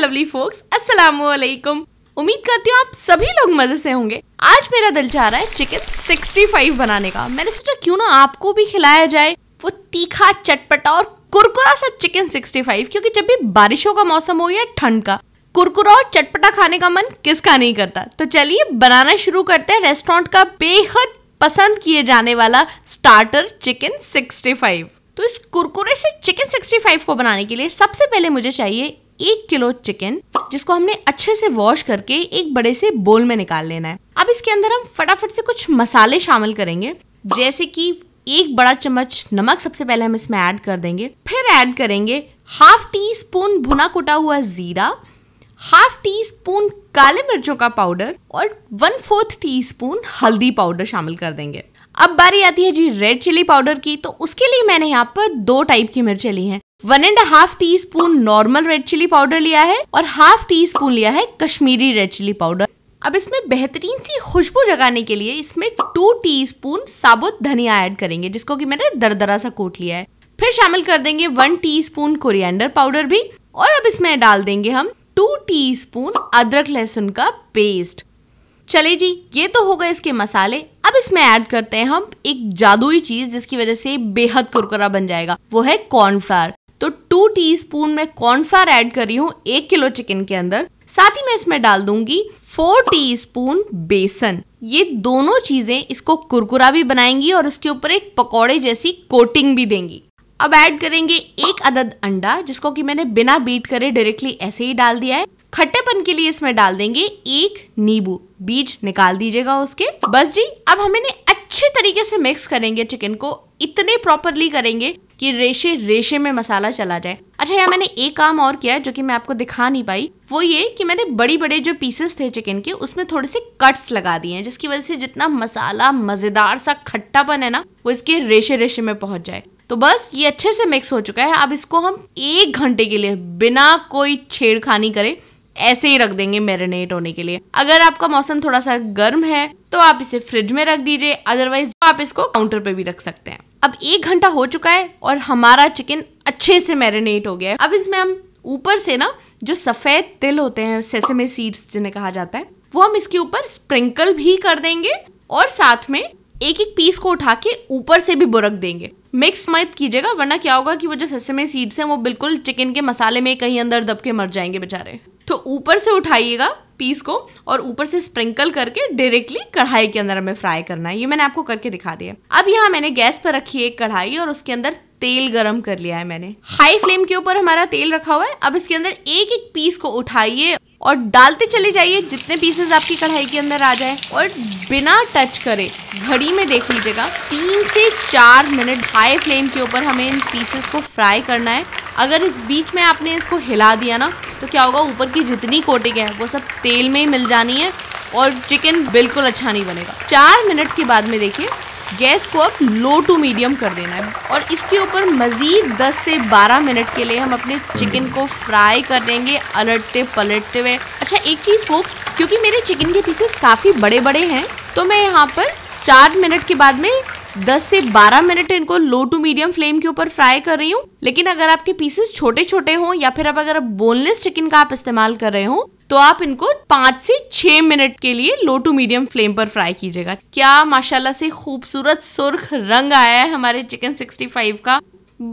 lovely focus अस्सलाम वालेकुम उम्मीद करती हूँ आप सभी लोग मजे से होंगे आज मेरा दिल चाह रहा है चिकन 65 बनाने का मैंने सोचा क्यों ना आपको भी खिलाया जाए वो तीखा चटपटा और कुरकुरा सा चिकन 65 क्योंकि जब भी बारिशों का मौसम हो या ठंड का कुरकुरा और चटपटा खाने का मन किसका नहीं करता तो चलिए बनाना शुरू करते हैं रेस्टोरेंट का बेहद पसंद किए जाने वाला स्टार्टर चिकन 65 तो इस कुरकुरे से चिकन 65 को बनाने के लिए सबसे पहले मुझे चाहिए एक किलो चिकन जिसको हमने अच्छे से वॉश करके एक बड़े से बोल में निकाल लेना है अब इसके अंदर हम फटाफट से कुछ मसाले शामिल करेंगे जैसे कि एक बड़ा चम्मच नमक सबसे पहले हम इसमें ऐड कर देंगे फिर ऐड करेंगे हाफ टी स्पून भुना कुटा हुआ जीरा हाफ टी स्पून काले मिर्चों का पाउडर और वन फोर्थ टी स्पून हल्दी पाउडर शामिल कर देंगे अब बारी आती है जी रेड चिली पाउडर की तो उसके लिए मैंने यहाँ पर दो टाइप की मिर्चें ली हैं one and half teaspoon normal red chilli powder लिया है और हाफ टी स्पून लिया है कश्मीरी रेड चिली पाउडर अब इसमें बेहतरीन सी खुशबू जगाने के लिए इसमें टू टी स्पून साबुत धनिया ऐड करेंगे जिसको कि मैंने दरदरा सा कोट लिया है फिर शामिल कर देंगे one teaspoon coriander powder भी और अब इसमें डाल देंगे हम टू टी स्पून अदरक लहसुन का पेस्ट चले जी ये तो होगा इसके मसाले इसमें ऐड करते हैं हम एक जादुई चीज जिसकी वजह से बेहद कुरकुरा बन जाएगा वो है कॉर्नफ्लावर तो टू टी स्पून में कॉर्नफ्लावर ऐड कर रही हूँ एक किलो चिकन के अंदर साथ ही मैं इसमें डाल दूंगी फोर टी स्पून बेसन ये दोनों चीजें इसको कुरकुरा भी बनाएंगी और इसके ऊपर एक पकौड़े जैसी कोटिंग भी देंगी अब ऐड करेंगे एक अदद अंडा जिसको कि मैंने बिना बीट करे डायरेक्टली ऐसे ही डाल दिया है खट्टेपन के लिए इसमें डाल देंगे एक नींबू बीज निकाल दीजिएगा उसके बस जी अब हम इन्हें अच्छे तरीके से मिक्स करेंगे चिकन को इतने प्रॉपरली करेंगे कि रेशे रेशे में मसाला चला जाए अच्छा यार मैंने एक काम और किया जो कि मैं आपको दिखा नहीं पाई वो ये कि मैंने बड़ी बड़े जो पीसेस थे चिकन के उसमें थोड़े से कट्स लगा दिए हैं जिसकी वजह से जितना मसाला मज़ेदार सा खट्टापन है ना वो इसके रेशे रेशे में पहुंच जाए तो बस ये अच्छे से मिक्स हो चुका है अब इसको हम एक घंटे के लिए बिना कोई छेड़खानी करें ऐसे ही रख देंगे मैरिनेट होने के लिए अगर आपका मौसम थोड़ा सा गर्म है तो आप इसे फ्रिज में रख दीजिए अदरवाइज आप इसको काउंटर पे भी रख सकते हैं अब एक घंटा हो चुका है और हमारा चिकन अच्छे से मैरिनेट हो गया है अब इसमें हम ऊपर से ना जो सफेद तिल होते हैं सेसमे सीड्स जिन्हें कहा जाता है वो हम इसके ऊपर स्प्रिंकल भी कर देंगे और साथ में एक एक पीस को उठा के ऊपर से भी बुरक देंगे मिक्स मत कीजिएगा वरना क्या होगा कि वो जो सेसमे सीड्स हैं वो बिल्कुल चिकन के मसाले में कहीं अंदर दब के मर जाएंगे बेचारे तो ऊपर से उठाइएगा पीस को और ऊपर से स्प्रिंकल करके डायरेक्टली कढ़ाई के अंदर हमें फ्राई करना है ये मैंने आपको करके दिखा दिया अब यहाँ मैंने गैस पर रखी एक कढ़ाई और उसके अंदर तेल गरम कर लिया है मैंने हाई फ्लेम के ऊपर हमारा तेल रखा हुआ है अब इसके अंदर एक एक पीस को उठाइए और डालते चले जाइए जितने पीसेस आपकी कढ़ाई के अंदर आ जाए और बिना टच करे घड़ी में देख लीजिएगा तीन से चार मिनट हाई फ्लेम के ऊपर हमें इन पीसेस को फ्राई करना है अगर इस बीच में आपने इसको हिला दिया ना तो क्या होगा ऊपर की जितनी कोटिंग है वो सब तेल में ही मिल जानी है और चिकन बिल्कुल अच्छा नहीं बनेगा चार मिनट के बाद में देखिए गैस को अब लो टू मीडियम कर देना है और इसके ऊपर मज़ीद दस से बारह मिनट के लिए हम अपने चिकन को फ्राई कर देंगे अलटते पलटते हुए अच्छा एक चीज़ फोक्स क्योंकि मेरे चिकन के पीसेस काफ़ी बड़े बड़े हैं तो मैं यहाँ पर चार मिनट के बाद में 10 से 12 मिनट इनको लो टू मीडियम फ्लेम के ऊपर फ्राई कर रही हूँ लेकिन अगर आपके पीसेस छोटे छोटे हों या फिर अब अगर आप बोनलेस चिकन का आप इस्तेमाल कर रहे हो तो आप इनको पांच से छः मिनट के लिए लो टू मीडियम फ्लेम पर फ्राई कीजिएगा क्या माशाल्लाह से खूबसूरत सुर्ख रंग आया है हमारे चिकन 65 का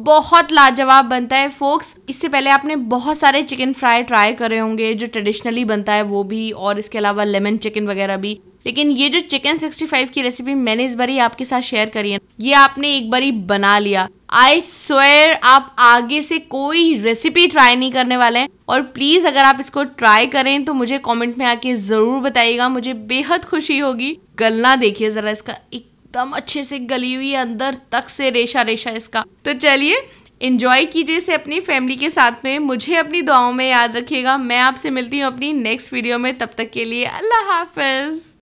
बहुत लाजवाब बनता है फोक्स इससे पहले आपने बहुत सारे चिकन फ्राई ट्राई करे होंगे जो ट्रेडिशनली बनता है वो भी और इसके अलावा लेमन चिकन वगैरह भी लेकिन ये जो चिकन सिक्सटी फाइव की रेसिपी मैंने इस बारी आपके साथ शेयर करी है ये आपने एक बारी बना लिया आई स्वेयर आप आगे से कोई रेसिपी ट्राई नहीं करने वाले हैं और प्लीज़ अगर आप इसको ट्राई करें तो मुझे कमेंट में आके ज़रूर बताइएगा मुझे बेहद खुशी होगी गलना देखिए ज़रा इसका एकदम अच्छे से गली हुई अंदर तक से रेशा रेशा इसका तो चलिए इंजॉय कीजिए इसे अपनी फैमिली के साथ में मुझे अपनी दुआओं में याद रखिएगा मैं आपसे मिलती हूँ अपनी नेक्स्ट वीडियो में तब तक के लिए अल्लाह हाफिज़